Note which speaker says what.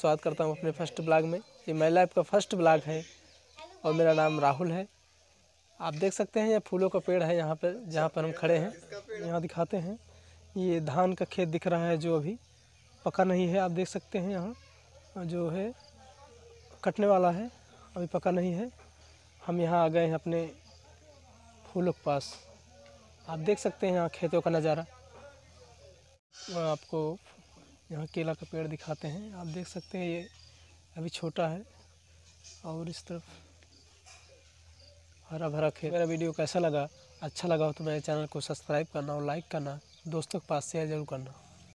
Speaker 1: स्वागत करता हूँ अपने फर्स्ट ब्लॉग में ये माई लाइफ का फर्स्ट ब्लॉग है और मेरा नाम राहुल है आप देख सकते हैं ये फूलों का पेड़ है यहाँ पर जहाँ पर हम खड़े हैं यहाँ दिखाते हैं ये धान का खेत दिख रहा है जो अभी पका नहीं है आप देख सकते हैं यहाँ जो है कटने वाला है अभी पका नहीं है हम यहाँ आ गए हैं अपने फूलों के पास आप देख सकते हैं यहाँ खेतों का नज़ारा आपको यहाँ केला का पेड़ दिखाते हैं आप देख सकते हैं ये अभी छोटा है और इस तरफ हरा भरा खेत मेरा वीडियो कैसा लगा अच्छा लगा हो तो मेरे चैनल को सब्सक्राइब करना और लाइक करना दोस्तों के पास शेयर जरूर करना